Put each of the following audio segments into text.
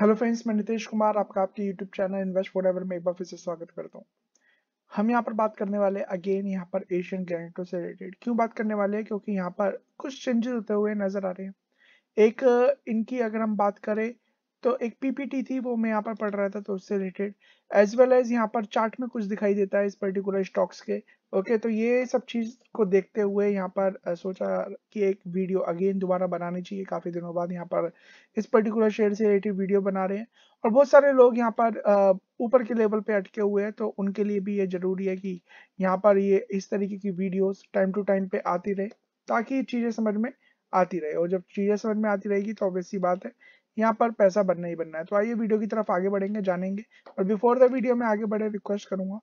hello friends मैं नितेश कुमार आपका आपके YouTube channel Invest Forever में एक बार फिर से स्वागत करता हूँ हम यहाँ पर बात करने वाले अगेन यहाँ पर एशियन गैरेंटो से रिलेटेड क्यों बात करने वाले हैं क्योंकि यहाँ पर कुछ चेंजेस होते हुए नजर आ रहे हैं एक इनकी अगर हम बात करें तो एक पीपीटी थी वो मैं यहाँ पर पढ़ रहा था तो उससे रिलेटेड एज वेल एज यहाँ पर चार्ट में कुछ दिखाई देता है इस पर्टिकुलर स्टॉक्स के ओके तो ये सब चीज़ को देखते हुए यहाँ पर सोचा कि एक वीडियो अगेन दोबारा बनानी चाहिए काफ़ी दिनों बाद यहाँ पर इस पर्टिकुलर शेयर से रिलेटेड वीडियो बना रहे हैं और बहुत सारे लोग यहाँ पर ऊपर के लेवल पे अटके हुए हैं तो उनके लिए भी ये ज़रूरी है कि यहाँ पर ये इस तरीके की वीडियोस टाइम टू टाइम पे आती रहे ताकि चीज़ें समझ में आती रहे और जब चीज़ें समझ में आती रहेगी तो ऑब्वियसली बात है यहाँ पर पैसा बनना ही बनना है तो आइए वीडियो की तरफ आगे बढ़ेंगे जानेंगे और बिफोर द वीडियो में आगे बढ़े रिक्वेस्ट करूंगा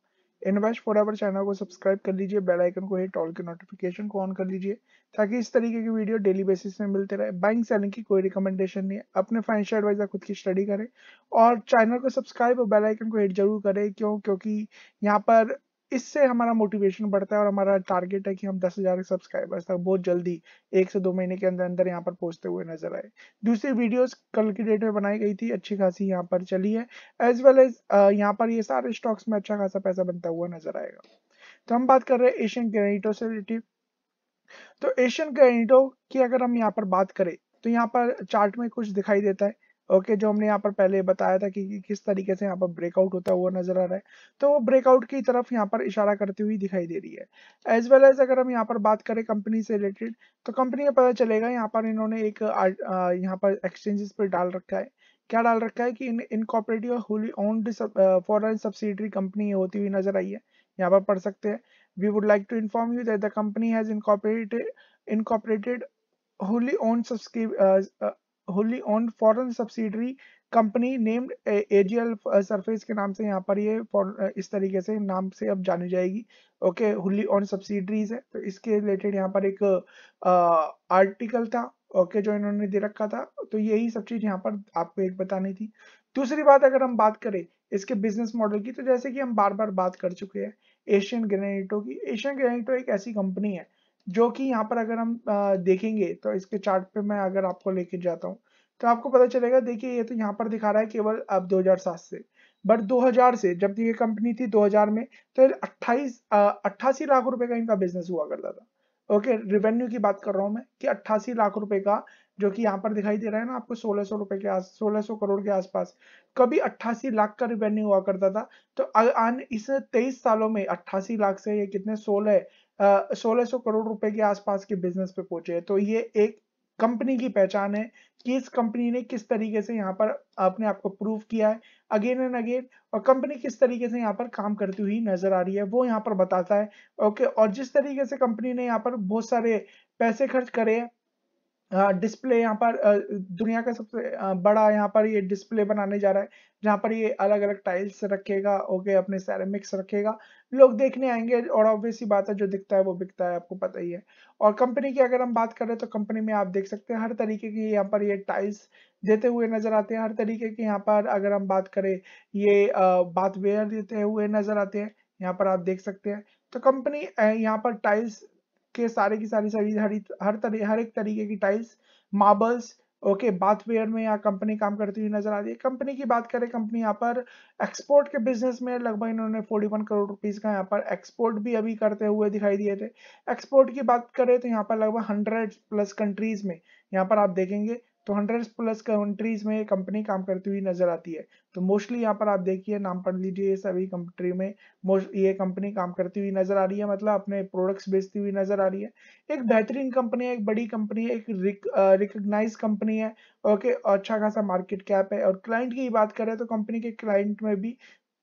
इनवेस्ट फॉर एवर चैनल को सब्सक्राइब कर लीजिए बेल आइकन को हिट ऑल के नोटिफिकेशन को ऑन कर लीजिए ताकि इस तरीके की वीडियो डेली बेसिस में मिलते रहे बैंक सेलिंग की कोई रिकमेंडेशन नहीं है अपने फाइनेंशियल एडवाइजर खुद की स्टडी करें और चैनल को सब्सक्राइब और बेल आइकन को हिट जरूर करें क्यों क्योंकि यहाँ पर इससे हमारा मोटिवेशन बढ़ता है और हमारा टारगेट है कि हम दस हजार सब्सक्राइबर्स तक बहुत जल्दी एक से दो महीने के अंदर अंदर यहाँ पर पहुंचते हुए नजर आए दूसरी वीडियोस कल की डेट में बनाई गई थी अच्छी खासी यहाँ पर चली है एज वेल एज यहाँ पर ये सारे स्टॉक्स में अच्छा खासा पैसा बनता हुआ नजर आएगा तो हम बात कर रहे हैं एशियन ग्रेनिटो से रिलेटिव तो एशियन ग्रेनिटो की अगर हम यहाँ पर बात करें तो यहाँ पर चार्ट में कुछ दिखाई देता है ओके जो हमने यहाँ पर पहले बताया था कि किस तरीके से यहाँ पर ब्रेकआउट होता है वो नजर आ रहा है तो वो ब्रेकआउट की तरफ यहाँ पर इशारा करती हुई दिखाई दे रही है एज वेल एज अगर हम यहाँ पर बात करें कंपनी से रिलेटेड तो कंपनी का पता चलेगा यहाँ पर इन्होंने एक यहाँ पर एक्सचेंजेस पर डाल रखा है क्या डाल रखा है कि इन incorporative wholly owned foreign subsidiary company होती हुई नजर आई है यहाँ पर पढ़ सकते हैं we would like to inform you that the company has incorporated incorporated wholly owned subscri- wholly owned foreign subsidiary company named AGL uh, Surface के नाम से यहाँ पर ये uh, इस तरीके से नाम से अब जानी जाएगी ओके हुली ऑन सब्सिडरीज है तो इसके रिलेटेड यहाँ पर एक आ, uh, आर्टिकल था ओके okay, जो इन्होंने दे रखा था तो यही सब चीज यहाँ पर आपको एक बतानी थी दूसरी बात अगर हम बात करें इसके बिजनेस मॉडल की तो जैसे कि हम बार बार बात कर चुके हैं एशियन ग्रेनेटो की एशियन ग्रेनेटो एक ऐसी कंपनी है जो कि यहाँ पर अगर हम देखेंगे तो इसके चार्ट पे मैं अगर आपको लेके जाता हूँ तो आपको पता चलेगा देखिए ये तो यहाँ पर दिखा रहा है केवल अब 2007 से बट 2000 से जब ये कंपनी थी 2000 में तो अट्ठाईस अट्ठासी लाख रुपए का इनका बिजनेस हुआ करता था ओके रिवेन्यू की बात कर रहा हूँ मैं कि अट्ठासी लाख रुपए का जो कि यहाँ पर दिखाई दे रहा है ना आपको सोलह सौ रुपए के आस सोलह सौ करोड़ के आसपास कभी अट्ठासी लाख का रिवेन्यू हुआ करता था तो आन इस तेईस सालों में अट्ठासी लाख से ये कितने सोलह सोलह सौ करोड़ रुपए के आसपास के बिजनेस पे पहुंचे तो ये एक कंपनी की पहचान है कि इस कंपनी ने किस तरीके से यहाँ पर अपने आप को प्रूव किया है अगेन एंड अगेन और कंपनी किस तरीके से यहाँ पर काम करती हुई नजर आ रही है वो यहाँ पर बताता है ओके और जिस तरीके से कंपनी ने यहाँ पर बहुत सारे पैसे खर्च करे हैं डिस्प्ले यहाँ पर दुनिया का सबसे बड़ा यहाँ पर ये डिस्प्ले बनाने जा रहा है जहाँ पर ये अलग अलग टाइल्स रखेगा ओके अपने सैरमिक्स रखेगा लोग देखने आएंगे और ऑब्वियस ही बात है जो दिखता है वो बिकता है आपको पता ही है और कंपनी की अगर हम बात करें तो कंपनी में आप देख सकते हैं हर तरीके की यहाँ पर ये टाइल्स देते हुए नजर आते हैं हर तरीके के यहाँ पर अगर हम बात करें ये बाथवेयर देते हुए नजर आते हैं यहाँ पर आप देख सकते हैं तो कंपनी यहाँ पर टाइल्स के सारे की सारी सारी हर हर तरह हर एक तरीके की टाइल्स मार्बल्स ओके बाथवेयर में या कंपनी काम करती हुई नजर आ रही है कंपनी की बात करें कंपनी यहाँ पर एक्सपोर्ट के बिजनेस में लगभग इन्होंने 41 करोड़ रुपीस का यहाँ पर एक्सपोर्ट भी अभी करते हुए दिखाई दिए थे एक्सपोर्ट की बात करें तो यहाँ पर लगभग 100 प्लस कंट्रीज में यहाँ पर आप देखेंगे तो हंड्रेड प्लस कंट्रीज में कंपनी काम करती हुई नजर आती है तो मोस्टली यहाँ पर आप देखिए नाम पढ़ लीजिए सभी कंट्री में ये कंपनी काम करती हुई नजर आ रही है मतलब अपने प्रोडक्ट्स बेचती हुई नजर आ रही है एक बेहतरीन कंपनी है एक बड़ी कंपनी है एक रिक, रिकग्नाइज कंपनी है ओके अच्छा खासा मार्केट कैप है और क्लाइंट की बात करें तो कंपनी के क्लाइंट में भी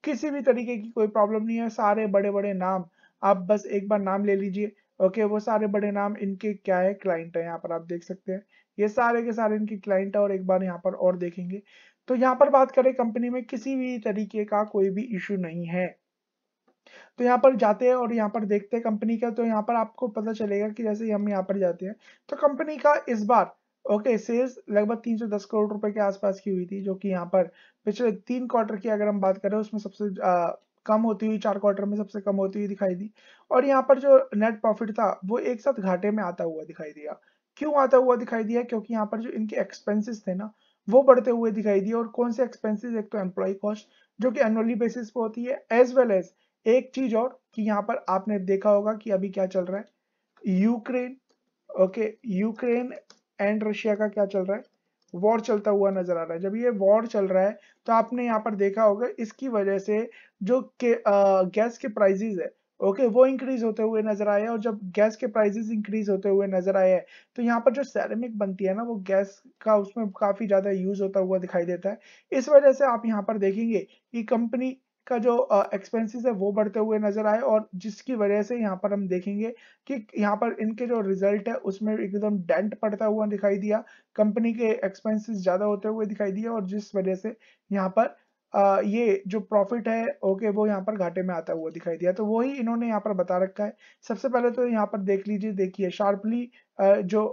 किसी भी तरीके की कोई प्रॉब्लम नहीं है सारे बड़े बड़े नाम आप बस एक बार नाम ले लीजिए ओके okay, वो सारे बड़े नाम इनके क्या है क्लाइंट है यहाँ पर आप देख सकते हैं ये सारे के सारे इनकी क्लाइंट है और एक बार यहाँ पर और देखेंगे तो यहाँ पर बात करें कंपनी में किसी भी तरीके का कोई भी इश्यू नहीं है तो यहाँ पर जाते हैं और यहाँ पर देखते हैं कंपनी का तो यहाँ पर आपको पता चलेगा कि जैसे हम यहाँ पर जाते हैं तो कंपनी का इस बार ओके सेल्स लगभग 310 करोड़ रुपए के आसपास की हुई थी जो कि यहाँ पर पिछले तीन क्वार्टर की अगर हम बात करें उसमें सबसे आ, कम होती हुई चार क्वार्टर में सबसे कम होती हुई दिखाई दी और यहाँ पर जो नेट प्रॉफिट था वो एक साथ घाटे में आता हुआ दिखाई दिया क्यों आता हुआ दिखाई दिया क्योंकि यहाँ पर जो इनके एक्सपेंसेस थे ना वो बढ़ते हुए दिखाई दिए और कौन से एक्सपेंसेस एक तो एम्प्लॉय कॉस्ट जो कि एनुअली बेसिस पे होती है एज वेल एज एक चीज और कि यहाँ पर आपने देखा होगा कि अभी क्या चल रहा है Ukraine okay Ukraine and Russia का क्या चल रहा है वॉर चलता हुआ नजर आ रहा है जब ये वॉर चल रहा है तो आपने यहाँ पर देखा होगा इसकी वजह से जो के, आ, गैस के प्राइजेज है ओके okay, वो इंक्रीज होते हुए नजर आए और जब गैस के प्राइसेस इंक्रीज होते हुए नजर आए हैं तो यहाँ पर जो सेरेमिक बनती है ना वो गैस का उसमें काफी ज्यादा यूज होता हुआ दिखाई देता है इस वजह से आप यहाँ पर देखेंगे कि कंपनी का जो एक्सपेंसेस है वो बढ़ते हुए नजर आए और जिसकी वजह से यहाँ पर हम देखेंगे कि यहाँ पर इनके जो रिजल्ट है उसमें एकदम डेंट पड़ता हुआ दिखाई दिया कंपनी के एक्सपेंसेस ज्यादा होते हुए दिखाई दिया और जिस वजह से यहाँ पर ये जो प्रॉफिट है ओके वो यहाँ पर घाटे में आता हुआ दिखाई दिया तो वही इन्होंने यहाँ पर बता रखा है सबसे पहले तो यहाँ पर देख लीजिए देखिए शार्पली जो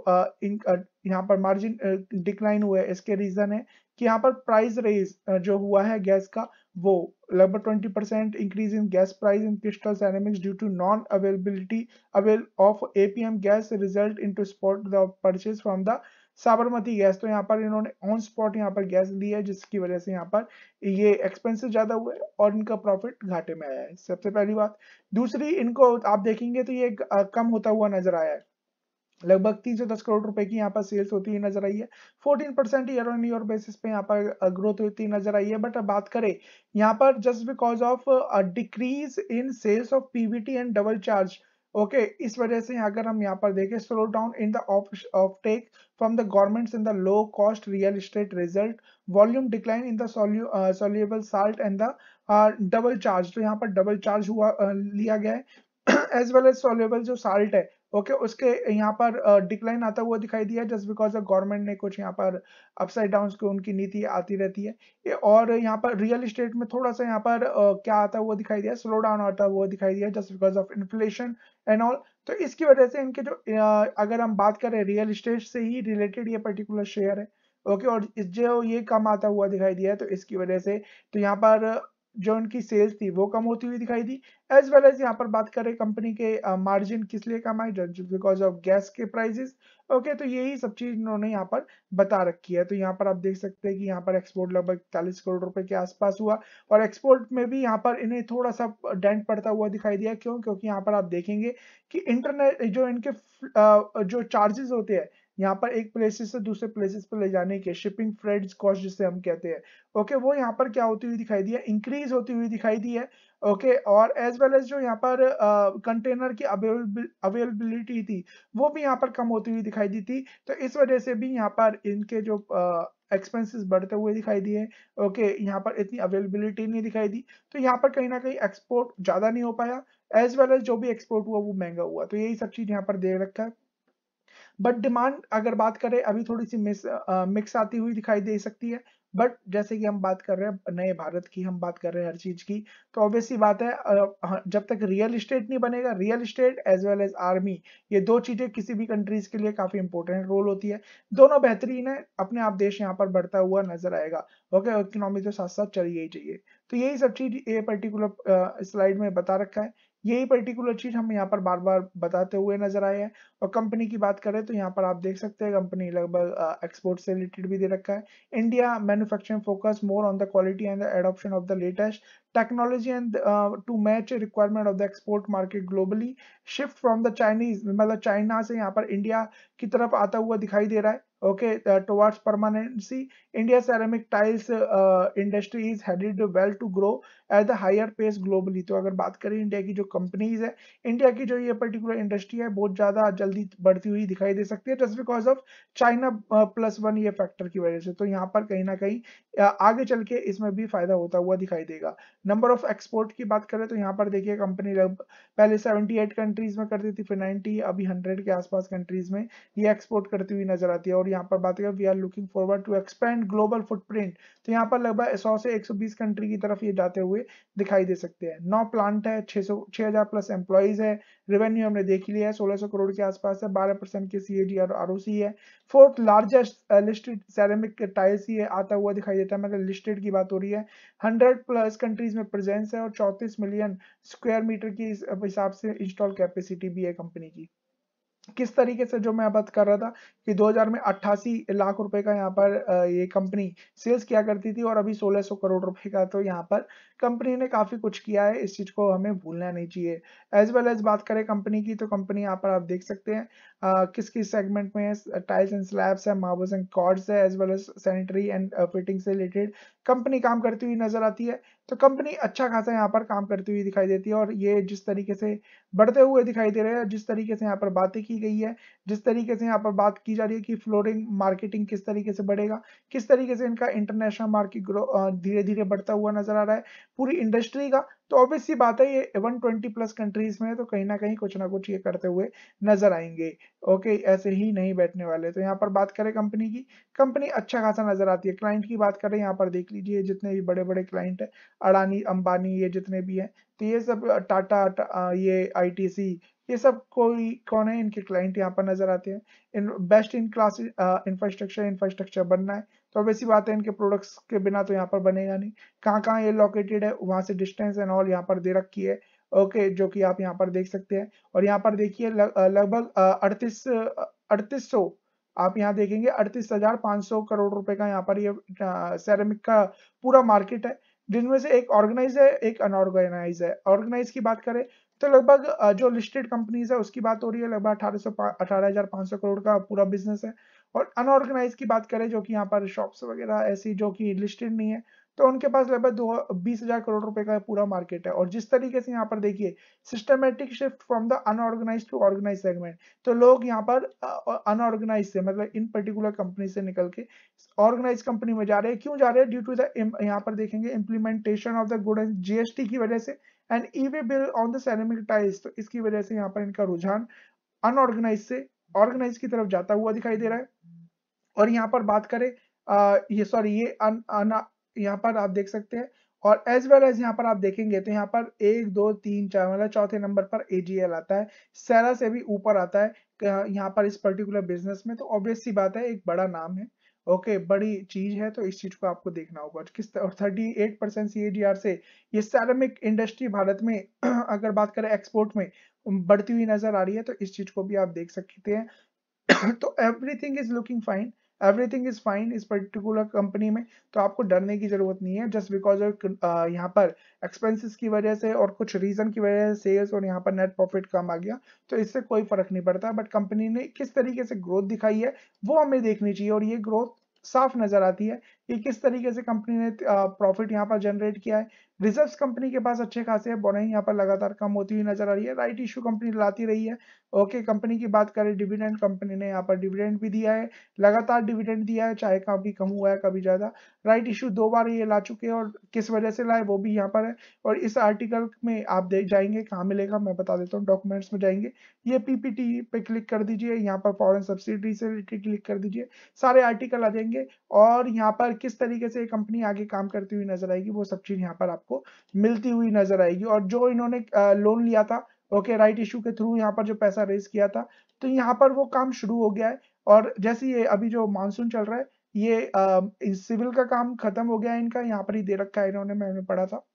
इन यहाँ पर मार्जिन डिक्लाइन हुआ है इसके रीजन है कि यहाँ पर प्राइस रेज जो हुआ है गैस का वो लगभग twenty percent increase in gas price in crystal dynamics due to non availability avail of APM gas result in to spot the purchase from the Sabarmati gas तो यहाँ पर इन्होंने ऑन स्पॉट यहाँ पर गैस दी है जिसकी वजह से यहाँ पर ये एक्सपेंसिव ज्यादा हुए और इनका प्रॉफिट घाटे में आया है सबसे पहली बात दूसरी इनको आप देखेंगे तो ये कम होता हुआ नजर आया है लगभग तीन सौ दस करोड़ रुपए की यहाँ पर सेल्स होती हुई नजर आई है fourteen percent year on year basis पे यहाँ पर ग्रोथ होती नजर आई है बट अब बात करें यहाँ पर just because of decrease in sales of PBT and double charge okay okay, इस वजह से अगर हम यहाँ पर देखें slow down in the offtake from the government's in the low cost real estate result volume decline in दॉल्यू soluble salt and the double charge तो यहाँ पर डबल चार्ज हुआ uh, लिया गया है एज वेल एज सोल्यूबल जो salt है ओके okay, उसके यहाँ पर डिक्लाइन uh, आता हुआ दिखाई दिया जस्ट बिकॉज गवर्नमेंट ने कुछ यहाँ पर अपसाइड डाउन की उनकी नीति आती रहती है ये और यहाँ पर रियल इस्टेट में थोड़ा सा यहाँ पर uh, क्या आता हुआ दिखाई दिया स्लो डाउन आता हुआ दिखाई दिया just because of inflation and all तो इसकी वजह से इनके जो uh, अगर हम बात करें रियल इस्टेट से ही रिलेटेड ये पर्टिकुलर शेयर है ओके okay, और जो ये कम आता हुआ दिखाई दिया है तो इसकी वजह से तो यहाँ पर जो उनकी सेल्स थी वो कम होती हुई दिखाई दी एज वेल एज यहाँ पर बात करें कंपनी के मार्जिन किस लिए कम आई बिकॉज ऑफ गैस के प्राइजेस ओके तो यही सब चीज इन्होंने यहाँ पर बता रखी है तो यहाँ पर आप देख सकते हैं कि यहाँ पर एक्सपोर्ट लगभग चालीस करोड़ रुपए के आसपास हुआ और एक्सपोर्ट में भी यहाँ पर इन्हें थोड़ा सा डेंट पड़ता हुआ दिखाई दिया क्यों क्योंकि यहाँ पर आप देखेंगे कि इंटरनेट जो इनके जो चार्जेस होते हैं यहाँ पर एक प्लेसेस से दूसरे प्लेसेस पर ले जाने के शिपिंग फ्रेड कॉस्ट जिसे हम कहते हैं ओके वो यहाँ पर क्या होती हुई दिखाई दी है इंक्रीज होती हुई दिखाई दी है ओके और एज वेल एज जो यहाँ पर कंटेनर की अवेलेबिलिटी थी वो भी यहाँ पर कम होती हुई दिखाई दी थी तो इस वजह से भी यहाँ पर इनके जो एक्सपेंसिस एक्सपेंसेस बढ़ते हुए दिखाई दिए ओके यहाँ पर इतनी अवेलेबिलिटी नहीं दिखाई दी तो यहाँ पर कहीं ना कहीं एक्सपोर्ट ज़्यादा नहीं हो पाया एज वेल एज जो भी एक्सपोर्ट हुआ वो महंगा हुआ तो यही सब चीज़ यहाँ पर दे रखा है बट डिमांड अगर बात करें अभी थोड़ी सी मिस मिक्स आती हुई दिखाई दे सकती है बट जैसे कि हम बात कर रहे हैं नए भारत की हम बात कर रहे हैं हर चीज की तो ऑब्वियसली बात है हाँ, जब तक रियल इस्टेट नहीं बनेगा real estate as well as army ये दो चीजें किसी भी कंट्रीज के लिए काफी इंपॉर्टेंट रोल होती है दोनों बेहतरीन है अपने आप देश यहाँ पर बढ़ता हुआ नजर आएगा ओके इकोनॉमी तो साथ साथ चलिए ही चाहिए तो यही सब चीज ये पर्टिकुलर स्लाइड में बता रखा है यही पर्टिकुलर चीज हम यहाँ पर बार बार बताते हुए नजर आए हैं और कंपनी की बात करें तो यहाँ पर आप देख सकते हैं कंपनी लगभग एक्सपोर्ट से रिलेटेड भी दे रखा है India manufacturing focus more on the quality and the adoption of the latest technology and to match requirement of the export market globally shift from the Chinese मतलब चाइना से यहाँ पर इंडिया की तरफ आता हुआ दिखाई दे रहा है okay uh, towards permanency india ceramic tiles uh, industry is headed well to grow at the higher pace globally तो अगर बात करें इंडिया की जो कंपनीज है इंडिया की जो ये पर्टिकुलर इंडस्ट्री है बहुत ज्यादा जल्दी बढ़ती हुई दिखाई दे सकती है just because of China plus one ये फैक्टर की वजह से तो यहाँ पर कहीं ना कहीं आगे चल के इसमें भी फायदा होता हुआ दिखाई देगा नंबर ऑफ एक्सपोर्ट की बात करें तो यहाँ पर देखिए कंपनी पहले 78 कंट्रीज में करती थी फिर 90 अभी 100 के आसपास कंट्रीज में ये एक्सपोर्ट करती हुई नजर आती है और और यहाँ पर बात करें we are looking forward to expand global footprint तो यहाँ पर लगभग सौ से 120 कंट्री की तरफ ये जाते हुए दिखाई दे सकते हैं नौ प्लांट है 600 6000 प्लस एम्प्लॉयज है रेवेन्यू हमने देख लिया है 1600 करोड़ के आसपास है 12 परसेंट के सी ए डी आर है fourth largest listed ceramic tiles ये आता हुआ दिखाई देता है मतलब लिस्टेड की बात हो रही है हंड्रेड प्लस कंट्रीज में प्रेजेंस है और चौंतीस मिलियन स्क्वायर मीटर की uh, हिसाब से इंस्टॉल कैपेसिटी भी है कंपनी की किस तरीके से जो मैं बात कर रहा था कि 2000 में अट्ठासी लाख रुपए का यहाँ पर ये कंपनी सेल्स किया करती थी और अभी 1600 करोड़ रुपए का तो यहाँ पर कंपनी ने काफी कुछ किया है इस चीज को हमें भूलना नहीं चाहिए एज वेल एज बात करें कंपनी की तो कंपनी यहाँ पर आप देख सकते हैं आ, किस किस सेगमेंट में टाइल्स एंड स्लैब्स है मार्बल्स एंड कॉर्ड्स है as well as sanitary and fitting से रिलेटेड कंपनी काम करती हुई नजर आती है तो कंपनी अच्छा खासा यहाँ पर काम करती हुई दिखाई देती है और ये जिस तरीके से बढ़ते हुए दिखाई दे रहे हैं जिस तरीके से यहाँ पर बातें की गई है जिस तरीके से यहाँ पर बात की जा रही है कि फ्लोरिंग मार्केटिंग किस तरीके से बढ़ेगा किस तरीके से इनका इंटरनेशनल मार्केट ग्रो धीरे धीरे बढ़ता हुआ नजर आ रहा है पूरी इंडस्ट्री का तो ऑब्वियसली बात है ये वन प्लस कंट्रीज में है तो कहीं ना कहीं कुछ ना कुछ ये करते हुए नजर आएंगे ओके ऐसे ही नहीं बैठने वाले तो यहाँ पर बात करें कंपनी की कंपनी अच्छा खासा नजर आती है क्लाइंट की बात करें यहाँ पर देख लीजिए जितने भी बड़े बड़े क्लाइंट है अडानी अंबानी ये जितने भी हैं तो ये सब टाटा ये आईटीसी ये सब कोई कौन है इनके क्लाइंट यहाँ पर नजर आते हैं in best in class infrastructure infrastructure बनना है तो अब ऐसी बात है इनके प्रोडक्ट्स के बिना तो यहाँ पर बनेगा नहीं कहाँ कहाँ ये लोकेटेड है वहाँ से डिस्टेंस एंड ऑल यहाँ पर दे रखी है ओके okay, जो कि आप यहाँ पर देख सकते हैं और यहाँ पर देखिए लगभग अड़तीस अड़तीस सौ आप यहाँ देखेंगे अड़तीस हजार पांच सौ करोड़ रुपए का यहाँ पर ये सेरेमिक का पूरा मार्केट है जिनमें से एक ऑर्गेनाइज है एक अनऑर्गेनाइज है ऑर्गेनाइज की बात करें तो लगभग जो लिस्टेड कंपनीज है उसकी बात हो रही है लगभग अठारह सौ अठारह हजार पांच सौ करोड़ का पूरा बिजनेस है और अनऑर्गेनाइज की बात करें जो कि यहाँ पर शॉप्स वगैरह ऐसी जो कि लिस्टेड नहीं है तो उनके पास लगभग दो बीस हजार करोड़ रुपए का पूरा मार्केट है और जिस तरीके से यहाँ पर देखिए systematic shift from the unorganise to organise segment तो लोग यहाँ पर अनऑर्गेनाइज से मतलब इन पर्टिकुलर कंपनी से निकल के ऑर्गेनाइज कंपनी में जा रहे हैं क्यों जा रहे हैं ड्यू टू द यहाँ पर देखेंगे implementation of the good and GST की वजह से and E way bill on the ceramic tiles तो इसकी वजह से यहाँ पर इनका रुझान अनऑर्गेनाइज से ऑर्गेनाइज की तरफ जाता हुआ दिखाई दे रहा है और यहाँ पर बात करें आ, ये सॉरी ये यहाँ पर आप देख सकते हैं और एज वेल एज यहाँ पर आप देखेंगे तो यहाँ पर एक दो तीन चार मतलब चौथे नंबर पर एजीएल आता है सैरा से भी ऊपर आता है यहाँ पर इस पर्टिकुलर बिजनेस में तो ऑब्वियस सी बात है एक बड़ा नाम है ओके okay, बड़ी चीज है तो इस चीज को आपको देखना होगा किस थर्टी एट परसेंट सी से ये सैरमिक इंडस्ट्री भारत में अगर बात करें एक्सपोर्ट में बढ़ती हुई नजर आ रही है तो इस चीज को भी आप देख सकते हैं तो everything is looking fine everything is fine इस पर्टिकुलर कंपनी में तो आपको डरने की जरूरत नहीं है जस्ट बिकॉज uh, यहाँ पर एक्सपेंसेस की वजह से और कुछ रीजन की वजह से सेल्स और यहाँ पर नेट प्रॉफिट कम आ गया तो इससे कोई फर्क नहीं पड़ता बट कंपनी ने किस तरीके से ग्रोथ दिखाई है वो हमें देखनी चाहिए और ये ग्रोथ साफ नजर आती है कि किस तरीके से कंपनी ने प्रॉफिट यहाँ पर जनरेट किया है रिजर्व्स कंपनी के पास अच्छे खासे है बोनई यहाँ पर लगातार कम होती हुई नजर आ रही है राइट इशू कंपनी लाती रही है ओके कंपनी की बात करें डिविडेंड कंपनी ने यहाँ पर डिविडेंड भी दिया है लगातार डिविडेंड दिया है चाहे कभी कम हुआ है कभी ज्यादा राइट इशू दो बार ये ला चुके हैं और किस वजह से लाए वो भी यहाँ पर है और इस आर्टिकल में आप देख जाएंगे कहाँ मिलेगा मैं बता देता हूँ डॉक्यूमेंट्स में जाएंगे ये पीपीटी पे क्लिक कर दीजिए यहाँ पर फॉरन सब्सिडी से रिलेटेड क्लिक कर दीजिए सारे आर्टिकल आ जाएंगे और यहाँ पर किस तरीके से ये कंपनी आगे काम करती हुई नजर आएगी वो सब चीज यहाँ पर आपको मिलती हुई नजर आएगी और जो इन्होंने लोन लिया था ओके राइट इश्यू के थ्रू यहाँ पर जो पैसा रेज किया था तो यहाँ पर वो काम शुरू हो गया है और जैसे ये अभी जो मानसून चल रहा है ये आ, सिविल का काम खत्म हो गया है इनका यहाँ पर ही दे रखा है इन्होंने मैंने पढ़ा था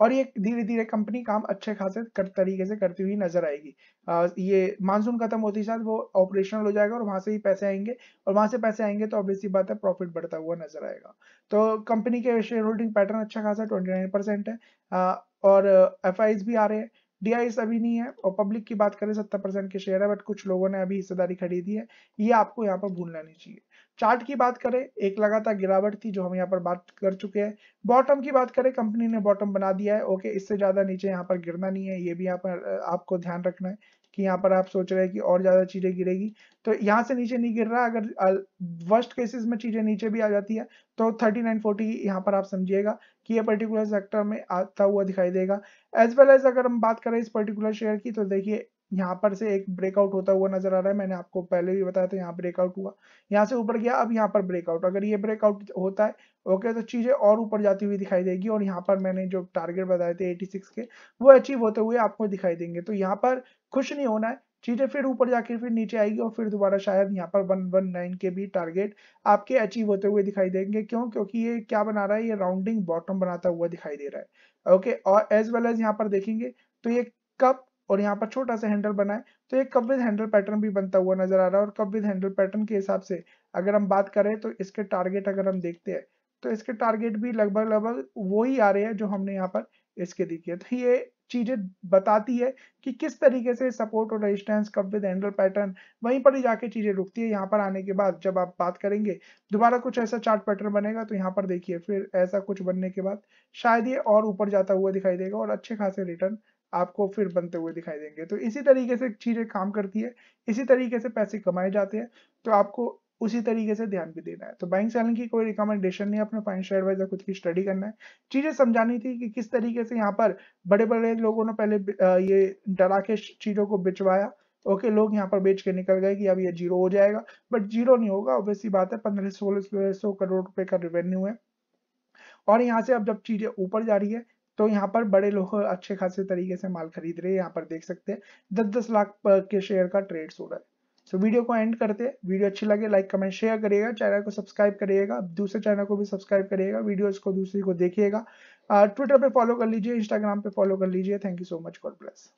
और ये धीरे धीरे कंपनी काम अच्छे खासे कर तरीके से करती हुई नजर आएगी आ, ये मानसून खत्म होते ही साथ वो ऑपरेशनल हो जाएगा और वहां से ही पैसे आएंगे और वहां से पैसे आएंगे तो ऑब्वियसली बात है प्रॉफिट बढ़ता हुआ नजर आएगा तो कंपनी के शेयर होल्डिंग पैटर्न अच्छा खासा ट्वेंटी नाइन परसेंट है आ, और एफ भी आ रहे हैं डी अभी नहीं है और पब्लिक की बात करें सत्तर परसेंट के शेयर है बट कुछ लोगों ने अभी हिस्सेदारी खरीदी है ये आपको यहाँ पर भूलना नहीं चाहिए चार्ट की बात करें एक लगातार गिरावट थी जो हम यहाँ पर बात कर चुके हैं बॉटम की बात करें कंपनी ने बॉटम बना दिया है ओके इससे ज्यादा नीचे यहाँ पर गिरना नहीं है ये भी यहाँ पर आपको ध्यान रखना है कि यहाँ पर आप सोच रहे हैं कि और ज्यादा चीजें गिरेगी तो यहाँ से नीचे नहीं गिर रहा अगर वर्स्ट केसेस में चीजें नीचे भी आ जाती है तो नाइन फोर्टी यहाँ पर आप समझिएगा कि ये पर्टिकुलर सेक्टर में आता हुआ दिखाई देगा एज वेल एज अगर हम बात करें इस पर्टिकुलर शेयर की तो देखिए यहाँ पर से एक ब्रेकआउट होता हुआ नजर आ रहा है मैंने आपको पहले भी बताया था यहाँ ब्रेकआउट हुआ यहाँ से ऊपर गया अब यहाँ पर ब्रेकआउट अगर ये ब्रेकआउट होता है ओके तो चीजें और ऊपर जाती हुई दिखाई देगी और यहाँ पर मैंने जो टारगेट बताए थे 86 के वो अचीव होते हुए आपको दिखाई देंगे तो यहाँ पर खुश नहीं होना है चीजें फिर ऊपर जाके फिर नीचे आएगी और फिर दोबारा शायद यहाँ पर वन वन नाइन के भी टारगेट आपके अचीव होते हुए दिखाई देंगे क्यों क्योंकि ये क्या बना रहा है ये राउंडिंग बॉटम बनाता हुआ दिखाई दे रहा है ओके और एज वेल एज यहाँ पर देखेंगे तो ये कब और यहाँ पर छोटा सा हैंडल बनाए तो एक कब विद हैंडल पैटर्न भी बनता हुआ नजर आ रहा है और कब विद हैंडल पैटर्न के हिसाब से अगर हम बात करें तो इसके टारगेट अगर हम देखते हैं तो इसके टारगेट भी लगभग लगभग वो ही आ रहे हैं जो हमने यहाँ पर इसके देखे तो ये चीजें बताती है कि किस तरीके से सपोर्ट और रेजिस्टेंस कब विद हैंडल पैटर्न वहीं पर ही जाके चीजें रुकती है यहाँ पर आने के बाद जब आप बात करेंगे दोबारा कुछ ऐसा चार्ट पैटर्न बनेगा तो यहाँ पर देखिए फिर ऐसा कुछ बनने के बाद शायद ये और ऊपर जाता हुआ दिखाई देगा और अच्छे खासे रिटर्न आपको फिर बनते हुए दिखाई देंगे तो इसी तरीके से चीज़ें काम करती है इसी तरीके से पैसे कमाए जाते हैं तो आपको उसी तरीके से ध्यान भी देना है तो बैंक सेलिंग की कोई रिकमेंडेशन नहीं अपने फाइनेंशियल एडवाइजर खुद की स्टडी करना है चीजें समझानी थी कि किस तरीके से यहाँ पर बड़े बड़े लोगों ने पहले ये डरा के चीजों को बिचवाया ओके लोग यहाँ पर बेच के निकल गए कि अब ये जीरो हो जाएगा बट जीरो नहीं होगा ऑब्वियसली बात है पंद्रह सोलह सौ करोड़ रुपए का रिवेन्यू है और यहाँ से अब जब चीजें ऊपर जा रही है तो यहाँ पर बड़े लोग अच्छे खासे तरीके से माल खरीद रहे हैं यहाँ पर देख सकते हैं दस दस लाख के शेयर का ट्रेड्स हो रहा है सो so, वीडियो को एंड करते हैं वीडियो अच्छी लगे लाइक कमेंट शेयर करिएगा चैनल को सब्सक्राइब करिएगा दूसरे चैनल को भी सब्सक्राइब करिएगा वीडियो को दूसरी को देखिएगा ट्विटर पर फॉलो कर लीजिए इंस्टाग्राम पे फॉलो कर लीजिए thank you so much God bless